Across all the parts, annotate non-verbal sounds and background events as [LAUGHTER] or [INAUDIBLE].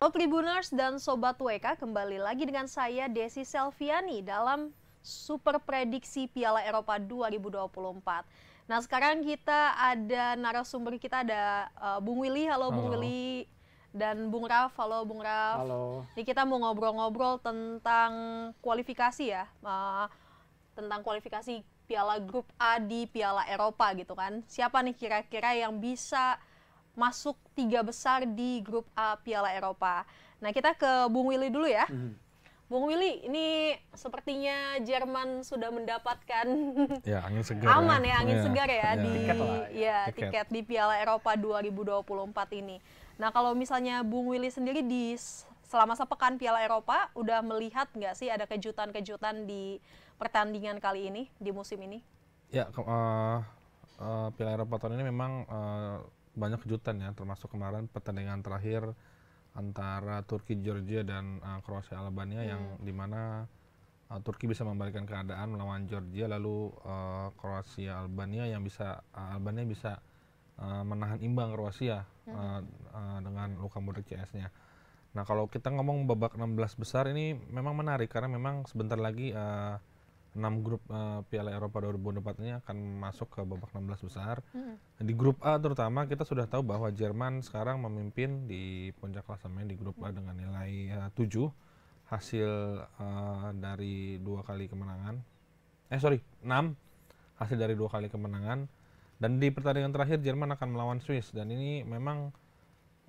Halo Tribuners dan Sobat WK, kembali lagi dengan saya Desi Selviani dalam Super Prediksi Piala Eropa 2024. Nah sekarang kita ada narasumber kita ada uh, Bung Willy, halo, halo Bung Willy dan Bung Raf, halo Bung Raf. Halo. Ini kita mau ngobrol-ngobrol tentang kualifikasi ya, uh, tentang kualifikasi Piala Grup A di Piala Eropa gitu kan. Siapa nih kira-kira yang bisa masuk tiga besar di grup A Piala Eropa. Nah, kita ke Bung Willy dulu ya. Hmm. Bung Willy, ini sepertinya Jerman sudah mendapatkan [LAUGHS] ya, angin segar ya. aman ya, angin ya, segar ya, ya di lah, ya, ya tiket. tiket di Piala Eropa 2024 ini. Nah, kalau misalnya Bung Willy sendiri di selama sepekan Piala Eropa udah melihat nggak sih ada kejutan-kejutan di pertandingan kali ini di musim ini? Ya, uh, uh, Piala Eropa tahun ini memang uh, banyak kejutan ya termasuk kemarin pertandingan terakhir antara Turki Georgia dan uh, Kroasia Albania hmm. yang dimana uh, eh, Turki bisa membalikan keadaan melawan Georgia lalu uh, Kroasia Albania yang bisa uh, Albania bisa uh, menahan imbang Kroasia hmm. uh, uh, dengan Luka Modric CS-nya. Nah kalau kita ngomong babak 16 besar ini memang menarik karena memang sebentar lagi uh, 6 grup uh, Piala Eropa 2024 ini akan masuk ke babak 16 besar. -hmm. Di grup A terutama kita sudah tahu bahwa Jerman sekarang memimpin di puncak klasemen di grup A dengan nilai eh, uh, 7 hasil uh, dari dua kali kemenangan. Eh sorry, 6 hasil dari dua kali kemenangan dan di pertandingan terakhir Jerman akan melawan Swiss dan ini memang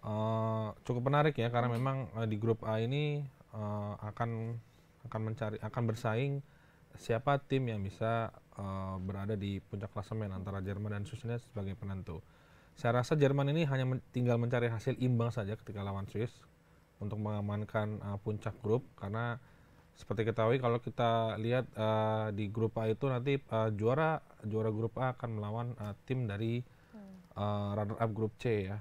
uh, cukup menarik ya karena memang uh, di grup A ini uh, akan akan mencari akan bersaing siapa tim yang bisa uh, berada di puncak klasemen antara Jerman dan Swiss sebagai penentu. Saya rasa Jerman ini hanya men tinggal mencari hasil imbang saja ketika lawan Swiss untuk mengamankan uh, puncak grup karena seperti kita tahu kalau kita lihat uh, di grup A itu nanti uh, juara juara grup A akan melawan uh, tim dari uh, runner up grup C ya.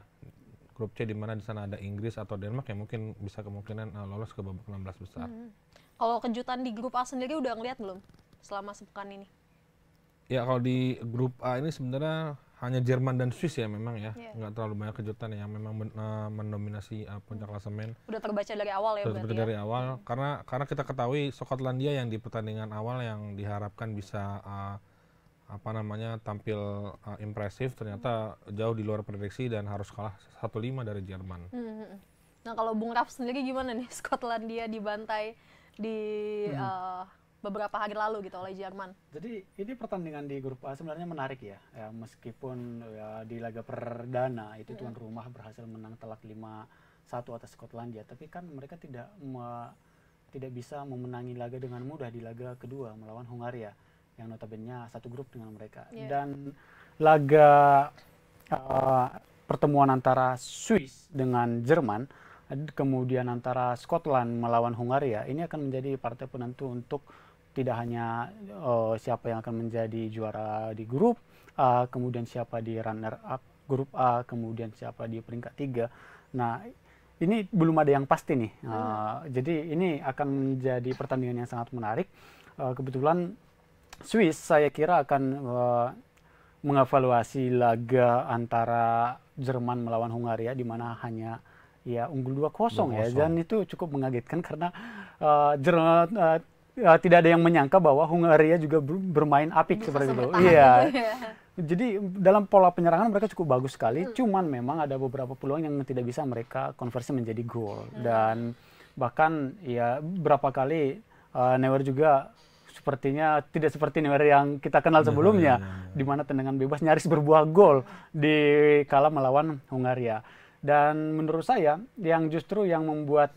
Grup C di mana di sana ada Inggris atau Denmark yang mungkin bisa kemungkinan uh, lolos ke babak 16 besar. Hmm. Kalau kejutan di grup A sendiri udah ngeliat belum selama sepekan ini? Ya kalau di grup A ini sebenarnya hanya Jerman dan Swiss ya memang ya, yeah. nggak terlalu banyak kejutan yang memang men eh, mendominasi uh, puncak klasemen. Udah terbaca dari awal ya Sudah dari Ya? dari awal hmm. karena karena kita ketahui Skotlandia yang di pertandingan awal yang diharapkan bisa uh, apa namanya tampil uh, impresif ternyata hmm. jauh di luar prediksi dan harus kalah 1-5 dari Jerman. Hmm, hmm, hmm. Nah kalau Bung Raf sendiri gimana nih [LAUGHS] Skotlandia dibantai di hmm. uh, beberapa hari lalu gitu oleh Jerman. Jadi ini pertandingan di grup A sebenarnya menarik ya, ya meskipun ya, di laga perdana itu hmm. tuan rumah berhasil menang telak 5-1 atas Skotlandia, tapi kan mereka tidak me, tidak bisa memenangi laga dengan mudah di laga kedua melawan Hungaria yang notabene satu grup dengan mereka yeah. dan laga uh, pertemuan antara Swiss dengan Jerman kemudian antara Scotland melawan Hungaria ini akan menjadi partai penentu untuk tidak hanya uh, siapa yang akan menjadi juara di grup, uh, kemudian siapa di runner up grup A, kemudian siapa di peringkat tiga. Nah, ini belum ada yang pasti nih. Uh, hmm. Eh, jadi ini akan menjadi pertandingan yang sangat menarik. Uh, kebetulan Swiss saya kira akan uh, mengevaluasi laga antara Jerman melawan Hungaria di mana hanya Iya, ya unggul 2-0 ya dan itu cukup mengagetkan karena uh, eh, Jerman uh, eh, uh, eh, tidak ada yang menyangka bahwa Hungaria juga bermain apik seperti itu. Iya. [LAUGHS] iya. Jadi dalam pola penyerangan mereka cukup bagus sekali, hmm. cuman memang ada beberapa peluang yang tidak bisa mereka konversi menjadi gol hmm. dan bahkan ya berapa kali uh, Neuer juga sepertinya tidak seperti Neuer yang kita kenal iya, sebelumnya, di mana tendangan bebas nyaris berbuah gol di kala melawan Hungaria. Dan menurut saya yang justru yang membuat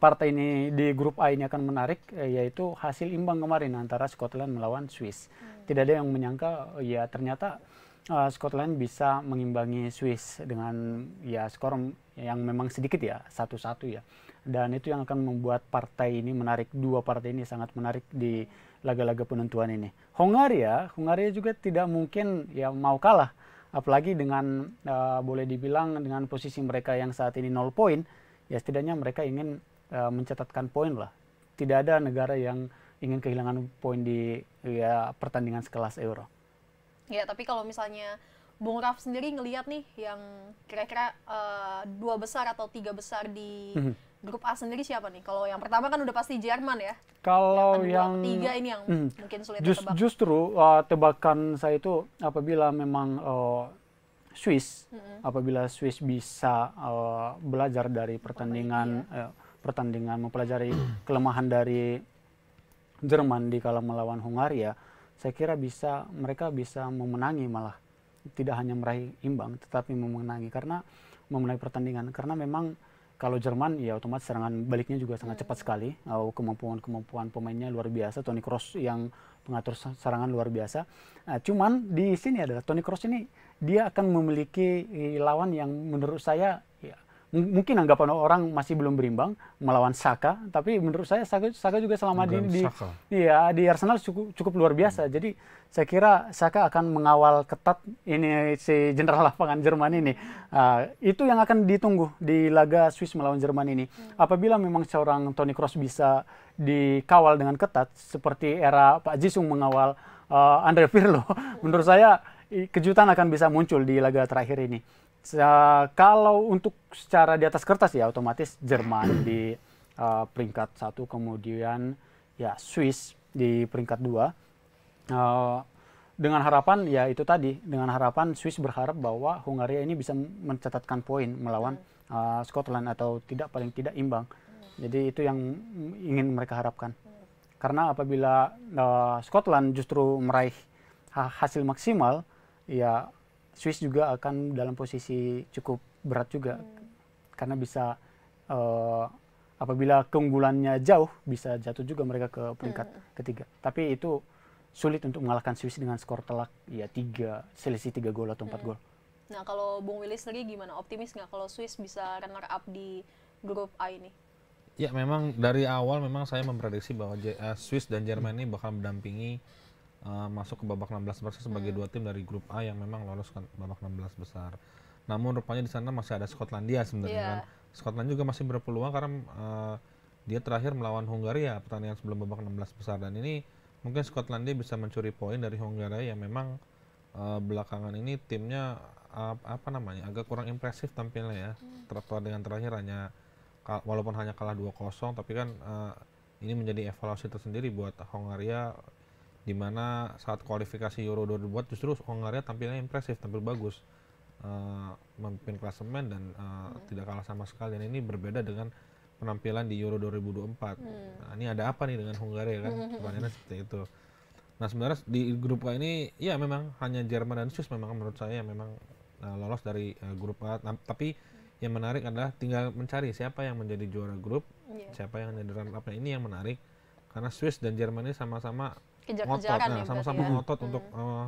partai ini di grup A ini akan menarik eh, yaitu hasil imbang kemarin antara Scotland melawan Swiss. Hmm. Tidak ada yang menyangka ya ternyata uh, Scotland bisa mengimbangi Swiss dengan ya skor yang memang sedikit ya satu-satu ya. Dan itu yang akan membuat partai ini menarik dua partai ini sangat menarik di laga-laga penentuan ini. Hungaria, Hungaria juga tidak mungkin ya mau kalah apalagi dengan uh, boleh dibilang dengan posisi mereka yang saat ini nol poin ya setidaknya mereka ingin uh, mencatatkan poin lah tidak ada negara yang ingin kehilangan poin di ya, pertandingan sekelas Euro ya tapi kalau misalnya Bung Raf sendiri ngelihat nih yang kira-kira uh, dua besar atau tiga besar di mm -hmm Grup A sendiri siapa nih? Kalau yang pertama kan udah pasti Jerman ya. Kalau yang, yang tiga ini yang mm, mungkin sulit just, tebak. Justru uh, tebakan saya itu apabila memang uh, Swiss, mm -hmm. apabila Swiss bisa uh, belajar dari pertandingan ya. uh, pertandingan mempelajari kelemahan dari Jerman di kala melawan Hungaria, saya kira bisa mereka bisa memenangi malah tidak hanya meraih imbang tetapi memenangi karena memenangi pertandingan karena memang kalau Jerman ya otomatis serangan baliknya juga sangat cepat sekali. kemampuan kemampuan-kemampuan pemainnya luar biasa. Toni Kroos yang pengatur serangan luar biasa. Nah, cuman di sini adalah Toni Kroos ini dia akan memiliki eh, lawan yang menurut saya mungkin anggapan orang masih belum berimbang melawan Saka, tapi menurut saya Saka, Saka juga selama ini di, di ya di Arsenal cukup cukup luar biasa. Hmm. Jadi saya kira Saka akan mengawal ketat ini si jenderal lapangan Jerman ini. Uh, itu yang akan ditunggu di laga Swiss melawan Jerman ini. Hmm. Apabila memang seorang Toni Kroos bisa dikawal dengan ketat seperti era Pak Jisung mengawal uh, Andre Pirlo, [LAUGHS] menurut saya kejutan akan bisa muncul di laga terakhir ini kalau untuk secara di atas kertas ya otomatis Jerman [CLEARS THROAT] di uh, peringkat satu kemudian ya Swiss di peringkat dua uh, dengan harapan ya itu tadi dengan harapan Swiss berharap bahwa Hungaria ini bisa mencatatkan poin melawan uh, Scotland atau tidak paling tidak imbang jadi itu yang ingin mereka harapkan karena apabila uh, Scotland justru meraih hasil maksimal ya Swiss juga akan dalam posisi cukup berat juga hmm. karena bisa uh, apabila keunggulannya jauh bisa jatuh juga mereka ke peringkat hmm. ketiga. Tapi itu sulit untuk mengalahkan Swiss dengan skor telak ya tiga selisih tiga gol atau empat hmm. gol. Nah kalau Bung Willy sendiri gimana optimis nggak kalau Swiss bisa runner up di grup A ini? Ya memang dari awal memang saya memprediksi bahwa eh, Swiss dan Jerman ini bakal mendampingi Eh, masuk ke babak 16 besar sebagai hmm. dua tim dari grup A yang memang lolos ke babak 16 besar. Namun rupanya di sana masih ada Skotlandia sebenarnya yeah. kan. Skotlandia juga masih berpeluang karena uh, dia terakhir melawan Hungaria ya pertandingan sebelum babak 16 besar dan ini mungkin Skotlandia bisa mencuri poin dari Hungaria yang memang uh, belakangan ini timnya uh, apa namanya agak kurang impresif tampilnya ya. Hmm. dengan terakhir hanya walaupun hanya kalah 2-0 tapi kan uh, ini menjadi evaluasi tersendiri buat Hungaria di mana saat kualifikasi Euro 2004 justru Hongaria tampilnya impresif, tampil bagus, uh, memimpin klasemen dan uh, hmm. tidak kalah sama sekali. Dan ini berbeda dengan penampilan di Euro 2024. Hmm. Nah, ini ada apa nih dengan Hongaria kan? [LAUGHS] Pertanyaannya seperti itu. Nah sebenarnya di grup A ini ya memang hanya Jerman dan Swiss memang menurut saya yang memang uh, lolos dari uh, grup A. Nah, tapi hmm. yang menarik adalah tinggal mencari siapa yang menjadi juara grup, yeah. siapa yang menjadi runner up. ini yang menarik karena Swiss dan Jerman ini sama-sama kejar-kejaran ngotot, nah, ya sama-sama ya. ngotot hmm. untuk uh,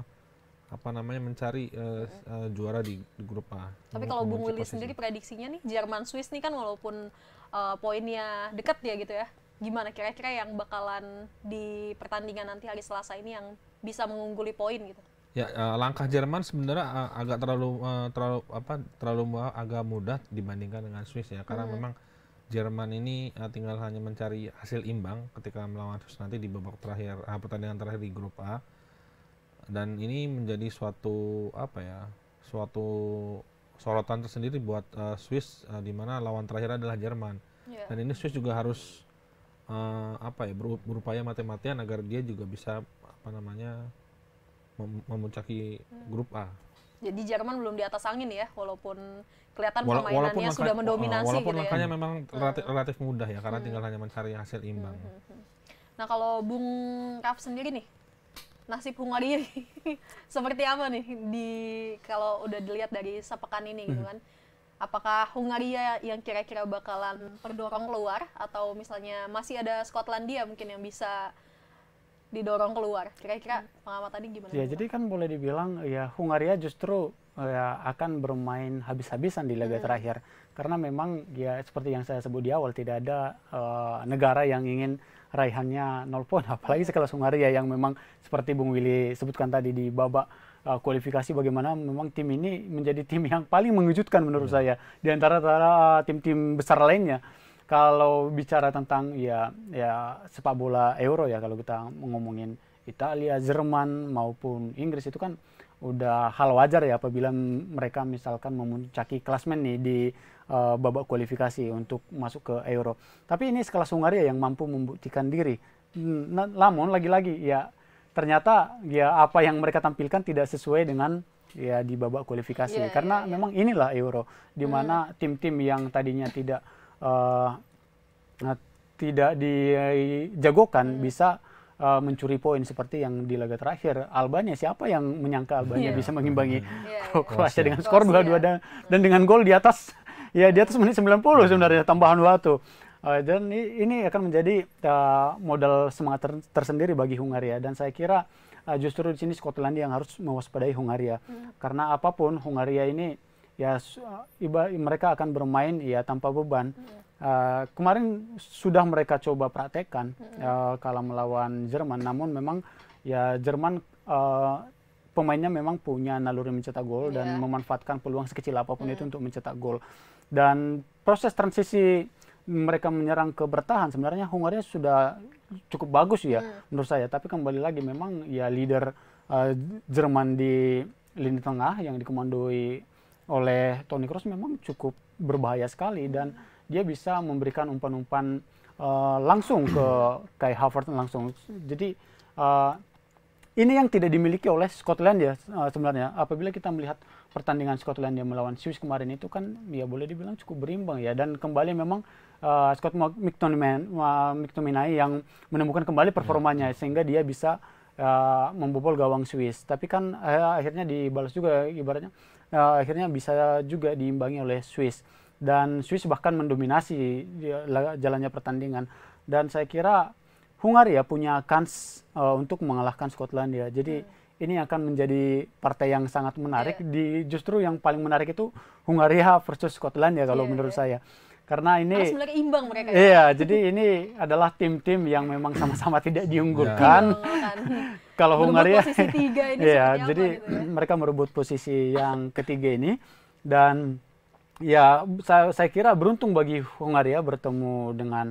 apa namanya mencari uh, uh, juara di, di grup A. Tapi kalau Bung Willy sendiri prediksinya nih Jerman Swiss nih kan walaupun uh, poinnya dekat ya gitu ya. Gimana kira-kira yang bakalan di pertandingan nanti hari Selasa ini yang bisa mengungguli poin gitu? Ya uh, langkah Jerman sebenarnya agak terlalu uh, terlalu apa terlalu uh, agak mudah dibandingkan dengan Swiss ya karena hmm. memang Jerman ini uh, tinggal hanya mencari hasil imbang ketika melawan Swiss nanti di babak terakhir uh, pertandingan terakhir di grup A dan ini menjadi suatu apa ya suatu sorotan tersendiri buat uh, Swiss uh, di mana lawan terakhir adalah Jerman yeah. dan ini Swiss juga harus uh, apa ya berupaya mati-matian agar dia juga bisa apa namanya mem memuncaki hmm. grup A jadi Jerman belum di atas angin ya, walaupun kelihatan Wala permainannya walaupun sudah mendominasi. Walaupun gitu makanya ya. memang relatif, relatif mudah ya, karena hmm. tinggal hanya mencari hasil hmm, imbang. Ya. Hmm, hmm. Nah kalau Bung Kaf sendiri nih, nasib Hungaria [LAUGHS] seperti apa nih di kalau udah dilihat dari sepekan ini gitu kan? Apakah Hungaria yang kira-kira bakalan terdorong keluar atau misalnya masih ada Skotlandia mungkin yang bisa didorong keluar. Kira-kira pengamat tadi gimana? Ya, jadi kan boleh dibilang ya Hungaria justru ya, akan bermain habis-habisan di laga hmm. terakhir karena memang ya seperti yang saya sebut di awal tidak ada uh, negara yang ingin raihannya nol poin [LAUGHS] apalagi hmm. sekelas Hungaria yang memang seperti Bung Willy sebutkan tadi di babak uh, kualifikasi bagaimana memang tim ini menjadi tim yang paling mengejutkan menurut hmm. saya di antara tim-tim besar lainnya kalau bicara tentang ya ya sepak bola Euro ya kalau kita ngomongin Italia, Jerman maupun Inggris itu kan udah hal wajar ya apabila mereka misalkan memuncaki klasmen nih di uh, babak kualifikasi untuk masuk ke Euro. Tapi ini sekelas Hungaria yang mampu membuktikan diri. Hmm, namun lagi-lagi ya ternyata ya apa yang mereka tampilkan tidak sesuai dengan ya di babak kualifikasi yeah, karena yeah, yeah. memang inilah Euro di hmm. mana tim-tim yang tadinya tidak uh, tidak dijagokan hmm. bisa uh, mencuri poin seperti yang di laga terakhir Albania siapa yang menyangka Albania yeah. bisa mengimbangi yeah, iya. [LAUGHS] yeah. Kroasia dengan skor 2-2 yeah. dan, dan dengan gol di atas [LAUGHS] ya di atas menit 90 hmm. sebenarnya tambahan waktu uh, dan ini akan menjadi uh, modal semangat ter tersendiri bagi Hungaria dan saya kira uh, justru di sini Skotlandia yang harus mewaspadai Hungaria hmm. karena apapun Hungaria ini ya eh, iba, mereka akan bermain ya tanpa beban. Uh, kemarin sudah mereka coba praktekkan uh, eh, kalau melawan Jerman, namun memang ya Jerman uh, pemainnya memang punya naluri mencetak gol yeah. dan iya. memanfaatkan peluang sekecil apapun mm itu untuk mencetak gol. Dan proses transisi mereka menyerang ke bertahan sebenarnya Hungaria sudah cukup bagus ya mm. menurut saya. Tapi kembali lagi memang ya leader uh, Jerman di lini tengah yang dikomandoi oleh Toni Kroos memang cukup berbahaya sekali dan dia bisa memberikan umpan-umpan uh, langsung ke [CLEARS THROAT] Kai Havertz langsung. Jadi uh, ini yang tidak dimiliki oleh Skotlandia ya, uh, eh, sebenarnya. Apabila kita melihat pertandingan Skotlandia melawan Swiss kemarin itu kan ya boleh dibilang cukup berimbang ya dan kembali memang uh, Scott McTominay, uh, yang menemukan kembali ya, performanya ya. sehingga dia bisa uh, membobol gawang Swiss. Tapi kan uh, akhirnya dibalas juga ibaratnya uh, akhirnya bisa juga diimbangi oleh Swiss dan Swiss bahkan mendominasi eh, jalannya pertandingan dan saya kira Hungaria punya kans uh, untuk mengalahkan Skotlandia. Jadi hmm. ini akan menjadi partai yang sangat menarik yeah. di justru yang paling menarik itu Hungaria versus Skotlandia kalau yeah, menurut yeah. saya karena ini harus imbang mereka. Ya. Iya, jadi ini adalah tim-tim yang memang sama-sama tidak diunggulkan. Iya. [LAUGHS] Kalau Hungaria ya [LAUGHS] iya, jadi gitu ya? mereka merebut posisi yang ketiga ini dan ya saya, saya kira beruntung bagi Hungaria bertemu dengan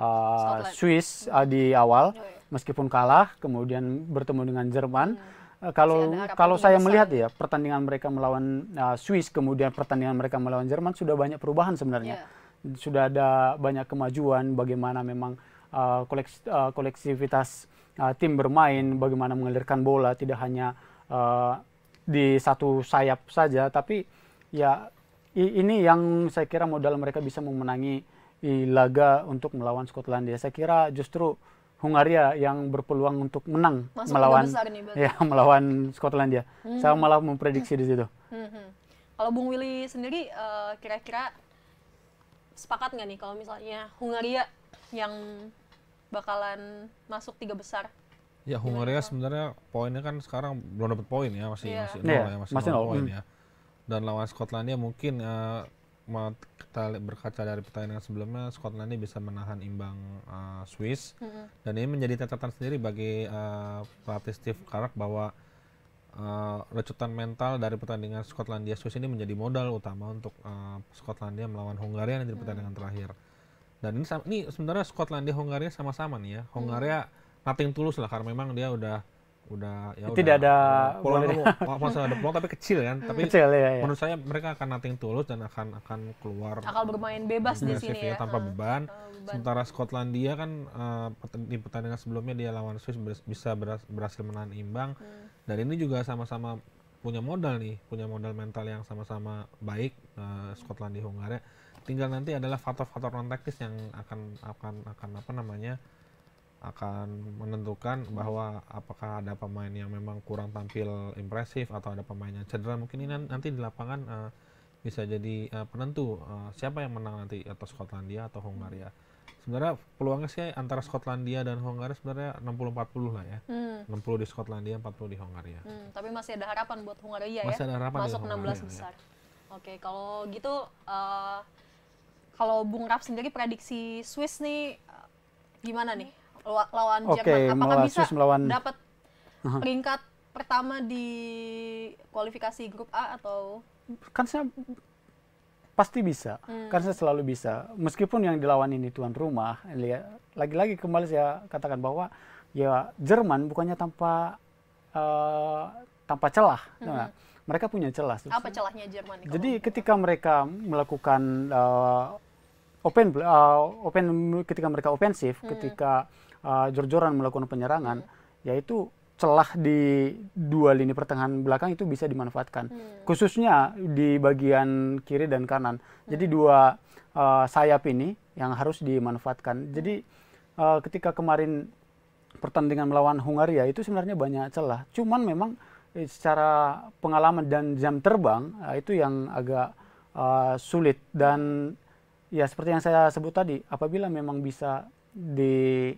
uh, Swiss uh, di awal oh, iya. meskipun kalah, kemudian bertemu dengan Jerman. Hmm. Uh, kalau kalau saya melihat ya pertandingan mereka melawan uh, Swiss kemudian pertandingan mereka melawan Jerman sudah banyak perubahan sebenarnya. Yeah sudah ada banyak kemajuan bagaimana memang uh, koleks, uh, koleksivitas uh, tim bermain, bagaimana mengalirkan bola tidak hanya uh, di satu sayap saja, tapi ya ini yang saya kira modal mereka bisa memenangi laga untuk melawan Skotlandia. Saya kira justru Hungaria yang berpeluang untuk menang Masuk melawan nih, [LAUGHS] ya melawan Skotlandia. -hmm. Saya malah memprediksi di situ. -hmm. hmm. Kalau Bung Willy sendiri uh, kira-kira uh, sepakat nggak nih kalau misalnya Hungaria yang bakalan masuk tiga besar Ya Hungaria sebenarnya poinnya kan sekarang belum dapat poin ya masih yeah. masih nol iya, ya masih, masih nol poin hmm. ya. Dan lawan Skotlandia mungkin uh, kita berkaca dari pertandingan sebelumnya Skotlandia bisa menahan imbang uh, Swiss mm -hmm. dan ini menjadi catatan sendiri bagi uh, pelatih Steve Carrack bahwa uh, lecutan mental dari pertandingan Skotlandia Swiss ini menjadi modal utama untuk uh, Skotlandia melawan Hungaria di hmm. pertandingan hmm. terakhir. Dan ini, ini sebenarnya Skotlandia Hungaria sama-sama nih ya. Hmm. Hungaria hmm. nothing tulus lah karena memang dia udah udah ya tidak udah, ada peluang kamu masa ada peluang tapi kecil kan tapi kecil, ya, ya. menurut saya mereka akan nating tulus dan akan akan keluar akan bermain bebas di sini ya, ya. tanpa uh, beban. beban sementara Skotlandia kan uh, di pertandingan sebelumnya dia lawan Swiss bisa berhasil menahan imbang hmm dan ini juga sama-sama punya modal nih punya modal mental yang sama-sama baik uh, eh, Skotlandia Hungaria tinggal nanti adalah faktor-faktor non teknis yang akan akan akan apa namanya akan menentukan bahwa apakah ada pemain yang memang kurang tampil impresif atau ada pemain yang cedera mungkin ini nanti di lapangan uh, bisa jadi uh, penentu uh, siapa yang menang nanti atau Skotlandia atau Hungaria. Hmm sebenarnya peluangnya sih antara Skotlandia dan Hongaria sebenarnya 60-40 lah ya. Hmm. 60 di Skotlandia, 40 di Hongaria. Ya. Hmm, tapi masih ada harapan buat Hongaria ya, masih ya. Masih ada harapan masuk ya, Hongaria, 16 besar. Ya. Oke, kalau gitu uh, kalau Bung Raf sendiri prediksi Swiss nih uh, gimana nih lawan okay, Jerman apakah bisa melawan... dapat peringkat pertama di kualifikasi grup A atau kan saya Pasti bisa, hmm. karena saya selalu bisa. Meskipun yang dilawan ini tuan rumah, lagi-lagi kembali saya katakan bahwa ya Jerman bukannya tanpa uh, tanpa celah. Hmm. Nah, mereka punya celah. Apa celahnya Jerman? nih, Jadi ketika itu? mereka melakukan uh, open uh, open ketika mereka ofensif, hmm. ketika uh, jor-joran melakukan penyerangan, hmm. yaitu celah di dua lini pertengahan belakang itu bisa dimanfaatkan hmm. khususnya di bagian kiri dan kanan hmm. jadi dua uh, sayap ini yang harus dimanfaatkan hmm. jadi uh, ketika kemarin pertandingan melawan Hungaria itu sebenarnya banyak celah cuman memang eh, secara pengalaman dan jam terbang uh, itu yang agak uh, sulit dan ya seperti yang saya sebut tadi apabila memang bisa di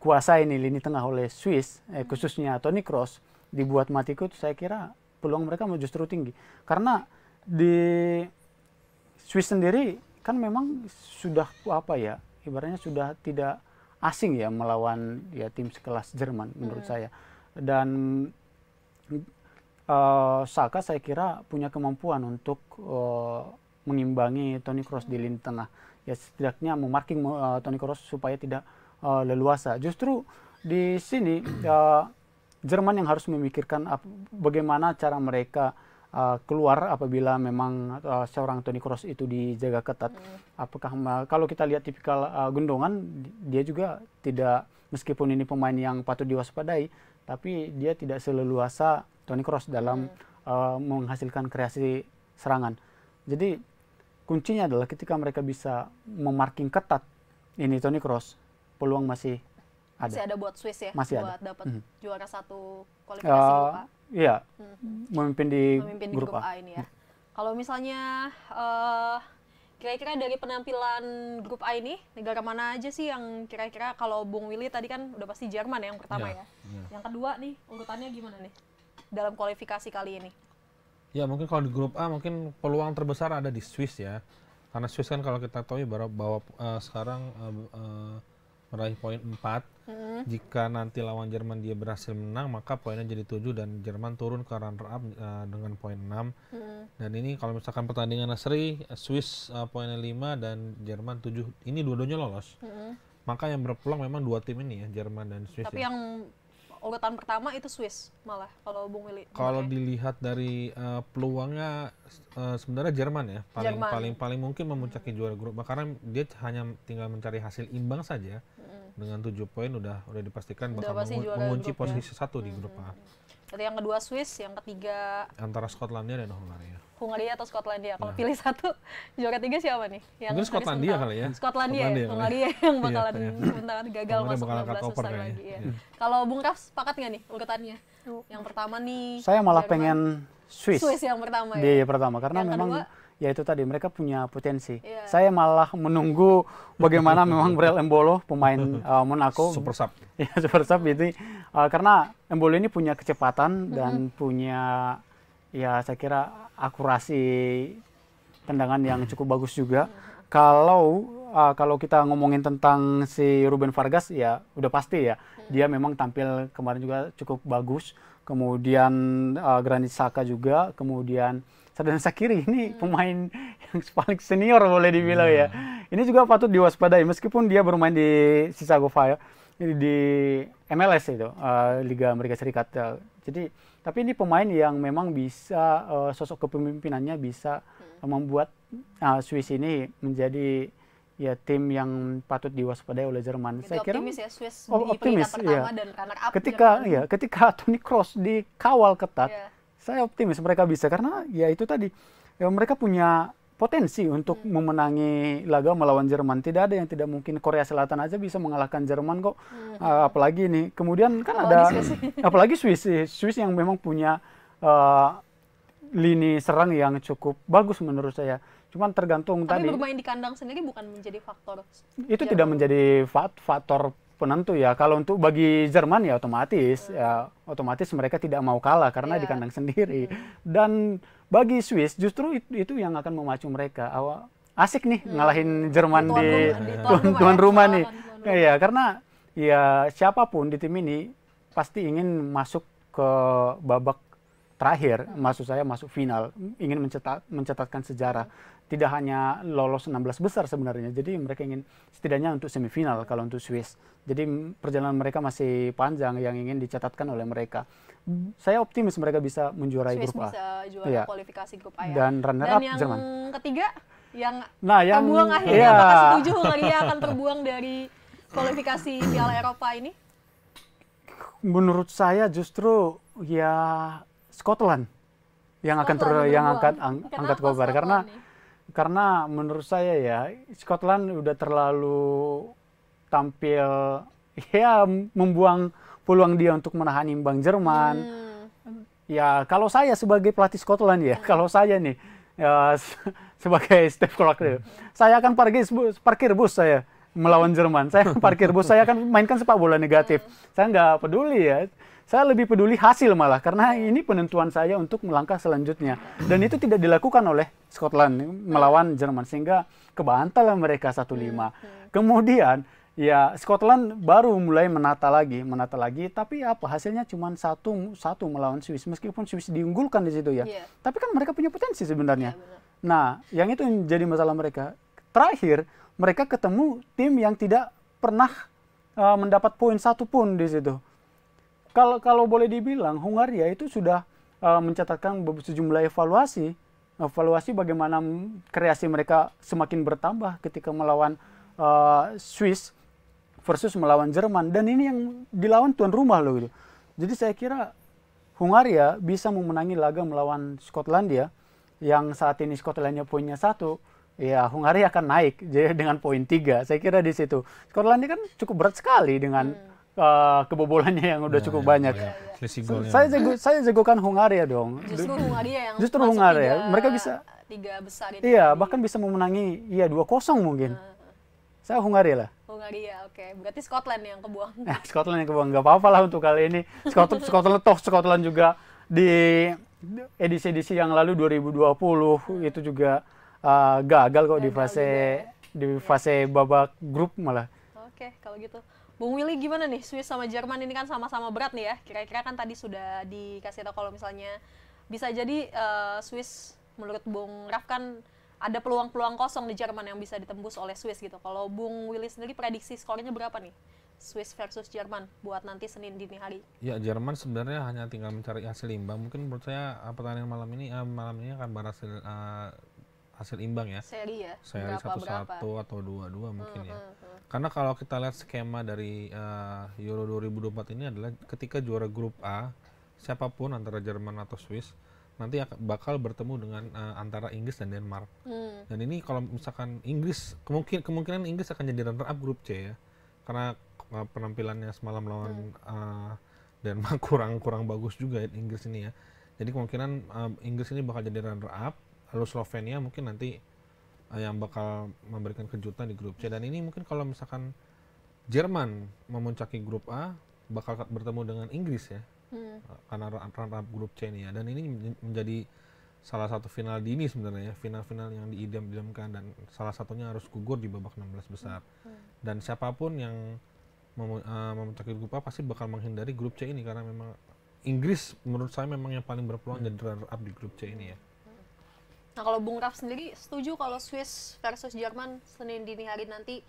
kuasai ini lini tengah oleh Swiss eh, hmm. khususnya Toni Kroos dibuat mati itu saya kira peluang mereka mau justru tinggi karena di Swiss sendiri kan memang sudah apa ya ibaratnya sudah tidak asing ya melawan ya tim sekelas Jerman menurut hmm. saya dan uh, eh, Saka saya kira punya kemampuan untuk uh, mengimbangi Toni Kroos hmm. di lini tengah ya setidaknya memarking uh, Toni Kroos supaya tidak Eh, leluasa. Justru di sini uh, Jerman yang harus memikirkan bagaimana cara mereka uh, keluar apabila memang uh, seorang Toni Kroos itu dijaga ketat. Hmm. Apakah kalau kita lihat tipikal uh, Gendongan dia juga tidak meskipun ini pemain yang patut diwaspadai, tapi dia tidak seleluasa Toni Kroos dalam uh, menghasilkan kreasi serangan. Jadi kuncinya adalah ketika mereka bisa memarking ketat ini Toni Kroos peluang masih ada. Masih ada buat Swiss ya? Masih buat dapat mm. juara satu kualifikasi uh, grup A. Iya. Hmm. Memimpin di Memimpin grup, grup A. A ini ya. Hmm. Kalau misalnya uh, kira-kira dari penampilan grup A ini negara mana aja sih yang kira-kira kalau Bung Willy tadi kan udah pasti Jerman ya yang pertama iya, ya. ya. Yang kedua nih urutannya gimana nih dalam kualifikasi kali ini? Ya mungkin kalau di grup A mungkin peluang terbesar ada di Swiss ya. Karena Swiss kan kalau kita tahu ya bahwa uh, sekarang uh, uh, meraih poin 4. Hmm. Jika nanti lawan Jerman dia berhasil menang, maka poinnya jadi 7 dan Jerman turun ke runner up uh, eh, dengan poin 6. Hmm. Dan ini kalau misalkan pertandingan seri, Swiss uh, poinnya 5 dan Jerman 7. Ini dua-duanya lolos. Hmm. Maka yang berpeluang memang dua tim ini ya, Jerman dan Swiss. Tapi ya. yang urutan pertama itu Swiss malah kalau Bung Willy. Kalau dilihat dari uh, peluangnya uh, sebenarnya Jerman ya paling Jerman. paling paling mungkin memuncaki hmm. juara grup karena dia hanya tinggal mencari hasil imbang saja hmm. dengan tujuh poin udah udah dipastikan udah bakal mengunci posisi ya. satu di grup hmm. A. Jadi yang kedua Swiss, yang ketiga antara Skotlandia dan Hungaria. Hungaria atau Skotlandia. Kalau nah. pilih satu, [LAUGHS] juara tiga siapa nih? Yang Mungkin ya. Ya? Skotlandia kali ya. Skotlandia, Skotlandia ya. Hungaria yang [LAUGHS] iya, bakalan iya, iya. gagal Hungaria masuk ke 16 besar lagi. Ya. Iya. Kalau Bung Raf sepakat nggak nih urutannya? Oh. Yang pertama nih. Saya malah Jerman. pengen Swiss. Swiss yang pertama ya. Iya, iya pertama karena yang memang kedua, ya itu tadi mereka punya potensi. Yeah. Saya malah menunggu bagaimana memang Brel Embolo pemain [LAUGHS] uh, Monaco super sub. ya super sub itu uh, karena Embolo ini punya kecepatan dan mm-hmm. punya ya saya kira akurasi tendangan yang cukup bagus juga. Kalau uh, kalau kita ngomongin tentang si Ruben Vargas ya udah pasti ya dia memang tampil kemarin juga cukup bagus. Kemudian uh, Granit Saka juga, kemudian Sadan Sakiri ini hmm. pemain yang paling senior boleh dibilang ya. hmm. ya. Ini juga patut diwaspadai meskipun dia bermain di Chicago Fire di MLS itu uh, Liga Amerika Serikat uh, jadi tapi ini pemain yang memang bisa uh, sosok kepemimpinannya bisa hmm. membuat uh, Swiss ini menjadi ya tim yang patut diwaspadai oleh Jerman. Jadi Saya kira optimis ya Swiss oh, di optimis, pertama ya. dan up ketika Jerman. ya ketika [LAUGHS] Toni Kroos dikawal ketat. Yeah saya optimis mereka bisa karena ya itu tadi ya mereka punya potensi untuk hmm. memenangi laga melawan Jerman. Tidak ada yang tidak mungkin. Korea Selatan aja bisa mengalahkan Jerman kok. Hmm. Uh, apalagi ini kemudian kan apalagi ada Swiss. Ya. [LAUGHS] apalagi Swiss, Swiss yang memang punya uh, lini serang yang cukup bagus menurut saya. Cuman tergantung Tapi tadi. Tapi bermain di kandang sendiri bukan menjadi faktor. Itu Jerman. tidak menjadi faktor penentu ya. Kalau untuk bagi Jerman ya otomatis hmm. ya otomatis mereka tidak mau kalah karena yeah. di kandang sendiri. Hmm. Dan bagi Swiss justru itu, itu yang akan memacu mereka. Awal asik nih hmm. ngalahin Jerman di, [LAUGHS] tuan, rumah ya. nih. Iya, karena ya siapapun di tim ini pasti ingin masuk ke babak terakhir, hmm. maksud saya masuk final, ingin mencetak mencatatkan sejarah. Hmm tidak hanya lolos 16 besar sebenarnya. Jadi mereka ingin setidaknya untuk semifinal kalau untuk Swiss. Jadi perjalanan mereka masih panjang yang ingin dicatatkan oleh mereka. Saya optimis mereka bisa menjuarai Swiss grup A. bisa juara ya. kualifikasi grup A ya. Dan runner up. Dan yang ketiga yang nah, yang terbuang iya. akhirnya iya. apakah setuju Hungaria akan terbuang dari kualifikasi Piala Eropa ini? Menurut saya justru ya Scotland yang Scotland akan ter yang angkat ang, angkat kobar karena nih? karena menurut saya ya Scotland udah terlalu tampil [LAUGHS] ya membuang peluang dia untuk menahan imbang Jerman. Hmm. Ya kalau saya sebagai pelatih Scotland ya, hmm. kalau saya nih ya, [LAUGHS] sebagai Steve Clark, hmm. saya akan parkir bus, parkir bus saya melawan Jerman. Saya parkir bus, saya akan mainkan sepak bola negatif. Hmm. Saya nggak peduli ya. Saya lebih peduli hasil malah karena ini penentuan saya untuk melangkah selanjutnya. Dan itu tidak dilakukan oleh Scotland melawan Jerman sehingga kebantal mereka 1-5. Hmm. Kemudian ya Scotland baru mulai menata lagi, menata lagi. Tapi apa hasilnya cuma satu satu melawan Swiss meskipun Swiss diunggulkan di situ ya. Iya. Tapi kan mereka punya potensi sebenarnya. Iya, nah, yang itu jadi masalah mereka. Terakhir mereka ketemu tim yang tidak pernah uh, mendapat poin satu pun di situ kalau kalau boleh dibilang Hungaria itu sudah uh, mencatatkan sejumlah evaluasi evaluasi bagaimana kreasi mereka semakin bertambah ketika melawan uh, Swiss versus melawan Jerman dan ini yang dilawan tuan rumah loh gitu. Jadi saya kira Hungaria bisa memenangi laga melawan Skotlandia yang saat ini Skotlandia punya satu, ya Hungaria akan naik [LAUGHS] jadi dengan poin tiga. Saya kira di situ Skotlandia kan cukup berat sekali dengan hmm uh, kebobolannya yang udah ya, cukup ya, banyak. Ya. Saya jago, saya jagokan Hungaria dong. Justru Hungaria yang Justru Hungaria. Tiga, mereka bisa tiga besar itu. Iya, bahkan bisa memenangi iya 2-0 mungkin. Uh. Saya Hungaria lah. Hungaria, oke. Okay. Berarti Scotland yang kebuang. Nah, [LAUGHS] Scotland yang kebuang. Gak apa-apa lah untuk kali ini. Scotland, Scotland toh Scotland juga di edisi-edisi yang lalu 2020 hmm. itu juga uh, gagal kok gagal di fase ya. di fase babak grup malah. Oke, okay, kalau gitu. Bung Willy gimana nih Swiss sama Jerman ini kan sama-sama berat nih ya. Kira-kira kan tadi sudah dikasih tahu kalau misalnya bisa jadi uh, Swiss menurut Bung Raf kan ada peluang-peluang kosong di Jerman yang bisa ditembus oleh Swiss gitu. Kalau Bung Willy sendiri prediksi skornya berapa nih? Swiss versus Jerman buat nanti Senin dini hari. Ya Jerman sebenarnya hanya tinggal mencari hasil imbang. Mungkin menurut saya eh, pertandingan malam ini uh, malam ini akan berhasil uh, hasil imbang ya. Seri ya. Seri satu-satu atau dua-dua mungkin ya. hmm, ya. Hmm, hmm. Karena kalau kita lihat skema dari uh, Euro 2024 ini adalah ketika juara grup A siapapun antara Jerman atau Swiss nanti bakal bertemu dengan uh, antara Inggris dan Denmark. Hmm. Dan ini kalau misalkan Inggris kemungkin kemungkinan Inggris akan jadi runner up grup C ya. Karena uh, penampilannya semalam lawan hmm. uh, Denmark [LAUGHS] kurang kurang bagus juga ya, Inggris ini ya. Jadi kemungkinan uh, Inggris ini bakal jadi runner up lalu Slovenia mungkin nanti eh, yang bakal memberikan kejutan di grup C dan ini mungkin kalau misalkan Jerman memuncaki grup A bakal bertemu dengan Inggris ya hmm. Eh, karena runner-up grup C ini ya dan ini menjadi salah satu final dini sebenarnya ya final-final yang diidam-idamkan dan salah satunya harus gugur di babak 16 besar hmm. dan siapapun yang mem uh, eh, memuncaki grup A pasti bakal menghindari grup C ini karena memang Inggris menurut saya memang yang paling berpeluang hmm. jadi runner up di grup C ini ya. Nah kalau Bung Raf sendiri setuju kalau Swiss versus Jerman Senin dini hari nanti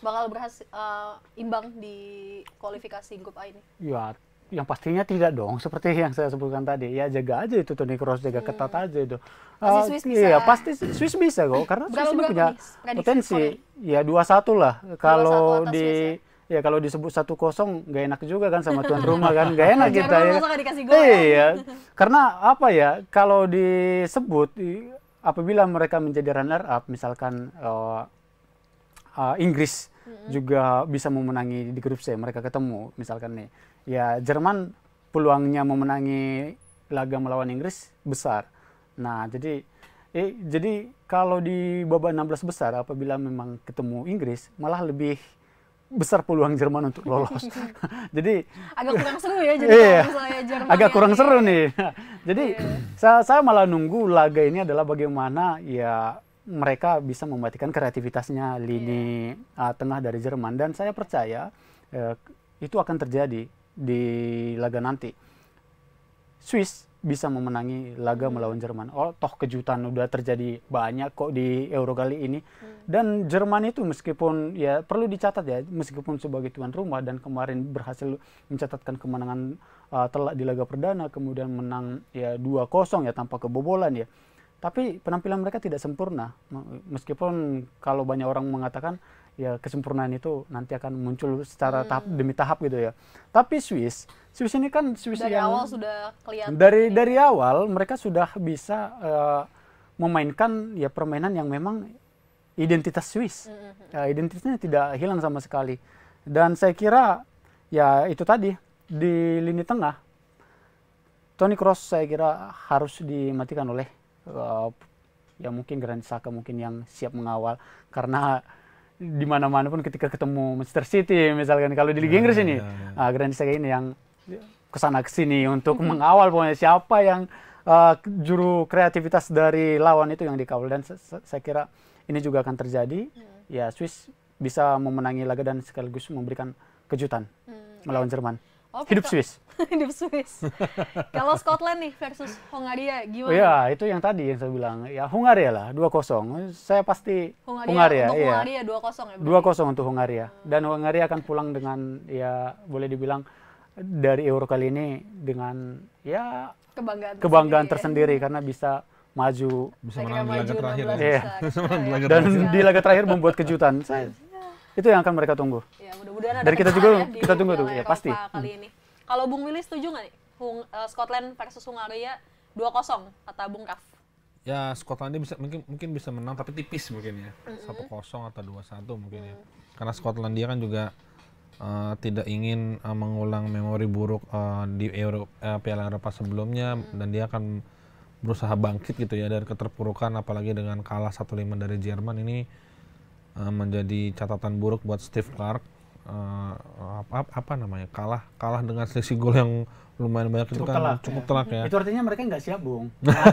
bakal berhasil uh, imbang di kualifikasi grup A ini? Ya, yang pastinya tidak dong. Seperti yang saya sebutkan tadi, ya jaga aja itu Toni Kroos jaga hmm. ketat aja itu. Uh, Swiss iya, bisa. pasti Swiss bisa kok karena Swiss punya nih, potensi. Ya dua satu lah kalau di Swiss, ya? ya kalau disebut satu kosong nggak enak juga kan sama tuan rumah kan nggak enak kita ya. ya. Iya, karena apa ya kalau disebut apabila mereka menjadi runner up misalkan uh, uh, Inggris mm-hmm. juga bisa memenangi di grup C mereka ketemu misalkan nih ya Jerman peluangnya memenangi laga melawan Inggris besar nah jadi eh, jadi kalau di babak 16 besar apabila memang ketemu Inggris malah lebih besar peluang Jerman untuk lolos. [LAUGHS] jadi agak kurang seru ya jadi iya, kalau Jerman agak ya, kurang seru nih. Iya. jadi iya. saya, saya malah nunggu laga ini adalah bagaimana ya mereka bisa mematikan kreativitasnya lini iya. uh, tengah dari Jerman dan saya percaya uh, itu akan terjadi di laga nanti. Swiss bisa memenangi laga hmm. melawan Jerman. Oh, toh kejutan udah terjadi banyak kok di Euro kali ini. Hmm. Dan Jerman itu meskipun ya perlu dicatat ya, meskipun sebagai tuan rumah dan kemarin berhasil mencatatkan kemenangan uh, telak di laga perdana, kemudian menang ya 2-0 ya tanpa kebobolan ya. Tapi penampilan mereka tidak sempurna. Meskipun kalau banyak orang mengatakan ya kesempurnaan itu nanti akan muncul secara hmm. tahap demi tahap gitu ya. Tapi Swiss Swiss ini kan Swiss dari yang awal sudah kelihatan dari ini. dari awal mereka sudah bisa uh, memainkan ya permainan yang memang identitas Swiss mm -hmm. ya, identitasnya tidak hilang sama sekali dan saya kira ya itu tadi di lini tengah Tony Cross saya kira harus dimatikan oleh uh, ya mungkin Granit Saka mungkin yang siap mengawal karena di mana-mana pun ketika ketemu Manchester City misalkan kalau di Liga iya, Inggris ini ya, ya. Uh, ah, Granit Saka ini yang ke kesini untuk mm -hmm. mengawal pokoknya siapa yang uh, juru kreativitas dari lawan itu yang dikawal dan saya kira ini juga akan terjadi. Mm. Ya Swiss bisa memenangi laga dan sekaligus memberikan kejutan mm. melawan Jerman. Okay, oh, hidup Swiss. [LAUGHS] hidup Swiss. Kalau Scotland nih versus Hungaria gimana? ya itu yang tadi yang saya bilang. Ya Hungaria lah 2-0. Saya pasti Hungaria. Hungaria untuk iya. Hungaria 2-0 ya. 2-0 untuk Hungaria. Dan hmm. Hungaria akan pulang dengan ya boleh dibilang dari Euro kali ini dengan ya kebanggaan, kebanggaan tersendiri, ya. tersendiri ya. karena bisa maju bisa ya. iya. menang di laga iya. terakhir ya. Yeah. dan di laga terakhir membuat kejutan. Iya. Saya, itu yang akan mereka tunggu. Ya, mudah-mudahan ada Dari kita juga ya, kita tunggu tuh, ya pasti. Kali ini. Hmm. Kalau Bung Willy setuju nggak nih? Hung, uh, Scotland versus Hungaria 2-0 kata Bung Kaf. Ya, Scotland bisa mungkin mungkin bisa menang tapi tipis mungkin ya. ya. Mm -hmm. 1-0 atau 2-1 mungkin mm. ya. Karena Scotland dia kan juga Eh, tidak ingin uh, mengulang memori buruk uh, di Euro, uh, Piala Eropa sebelumnya hmm. dan dia akan berusaha bangkit gitu ya dari keterpurukan apalagi dengan kalah 1-5 dari Jerman ini uh, menjadi catatan buruk buat Steve Clark uh, apa, apa namanya kalah kalah dengan selisih gol yang lumayan banyak cukup itu kan telak, cukup ya. telak ya. Itu artinya mereka nggak siap, Bung.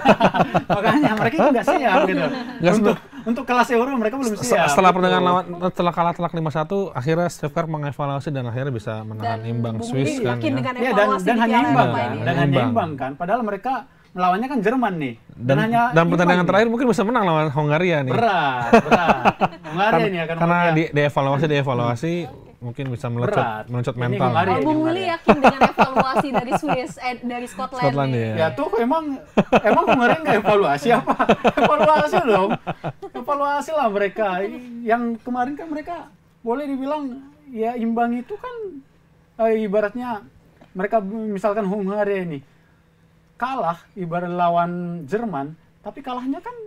[LAUGHS] Makanya mereka nggak siap gitu. untuk untuk kelas Euro mereka belum siap. Setelah pertandingan lawan setelah kalah telak 5-1 akhirnya Steve mengevaluasi dan akhirnya bisa menahan dan imbang Swiss kan. Ya. ya dan kan. dan hanya imbang kan. Dan hanya imbang kan. Padahal mereka melawannya kan Jerman nih. Dan, dan dan pertandingan nih. terakhir mungkin bisa menang lawan Hongaria nih. Berat, berat. Hungaria [LAUGHS] nih akan ya, Karena di, dievaluasi dievaluasi mungkin bisa melecut, melecut mental. Kalau Bung Willy yakin dengan evaluasi dari Swiss, eh, dari Scotland, Scotland Ya. ya tuh emang emang kemarin nggak evaluasi apa? evaluasi dong. Evaluasi lah mereka. Yang kemarin kan mereka boleh dibilang ya imbang itu kan eh, ibaratnya mereka misalkan Hungaria ini kalah ibarat lawan Jerman, tapi kalahnya kan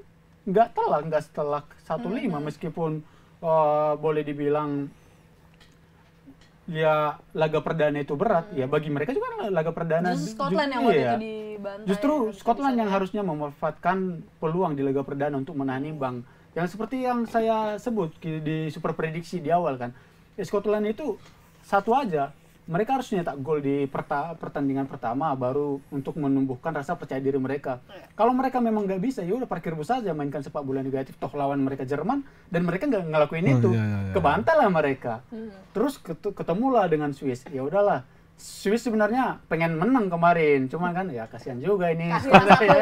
nggak telak, nggak setelak satu lima meskipun uh, boleh dibilang ya laga perdana itu berat ya bagi hmm. mereka juga kan laga perdana justru Scotland ju yang iya. waktu itu dibantai justru Scotland yang harusnya memanfaatkan peluang di laga perdana untuk menahan imbang yang seperti yang saya sebut di super prediksi di awal kan ya Scotland itu satu aja mereka harus nyetak gol di perta pertandingan pertama baru untuk menumbuhkan rasa percaya diri mereka. Iya. Kalau mereka memang nggak bisa, ya udah parkir bus saja mainkan sepak bola negatif. Toh lawan mereka Jerman dan mereka nggak ngelakuin oh, itu, yeah, iya, iya. kebantai lah mereka. Hmm. Terus ket ketemulah dengan Swiss, ya udahlah. Swiss sebenarnya pengen menang kemarin, cuma kan ya kasihan juga ini ya.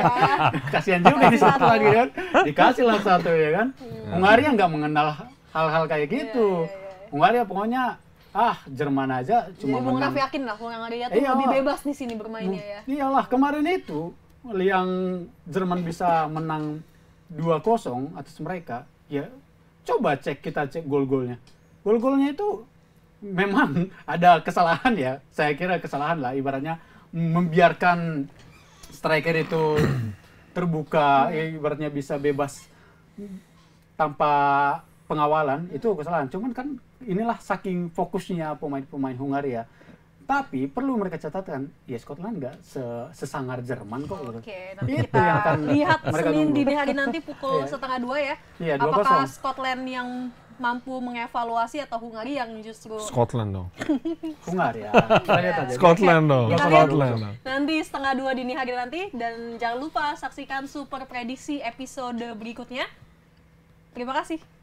[LAUGHS] kasihan juga di satu lagi kan. Dikasih lah satu ya kan. Hungaria nggak mengenal hal-hal kayak gitu. Hungaria pokoknya ah Jerman aja cuma Jadi, menang. Bung yakin lah kalau nggak lihat iyalah, lebih bebas di sini bermainnya ya. Iyalah kemarin itu yang Jerman bisa menang 2-0 atas mereka, ya coba cek kita cek gol-golnya. Gol-golnya itu memang [LAUGHS] ada kesalahan ya. Saya kira kesalahan lah ibaratnya membiarkan striker itu [CLEARS THROAT] terbuka ya, ibaratnya bisa bebas tanpa pengawalan itu kesalahan. Cuman kan inilah saking fokusnya pemain-pemain Hungaria. Ya. Tapi perlu mereka catatkan, ya Scotland nggak sesangar Jerman kok. Gitu. Oke, nanti kita yang akan lihat Senin dini hari nanti pukul yeah. setengah dua ya. Yeah, Apakah Scotland yang mampu mengevaluasi atau Hungaria yang justru Scotland dong. [LAUGHS] Hungaria. Ya. yeah. Scotland dong. Okay. Scotland. Nanti setengah dua dini hari nanti dan jangan lupa saksikan super prediksi episode berikutnya. Terima kasih.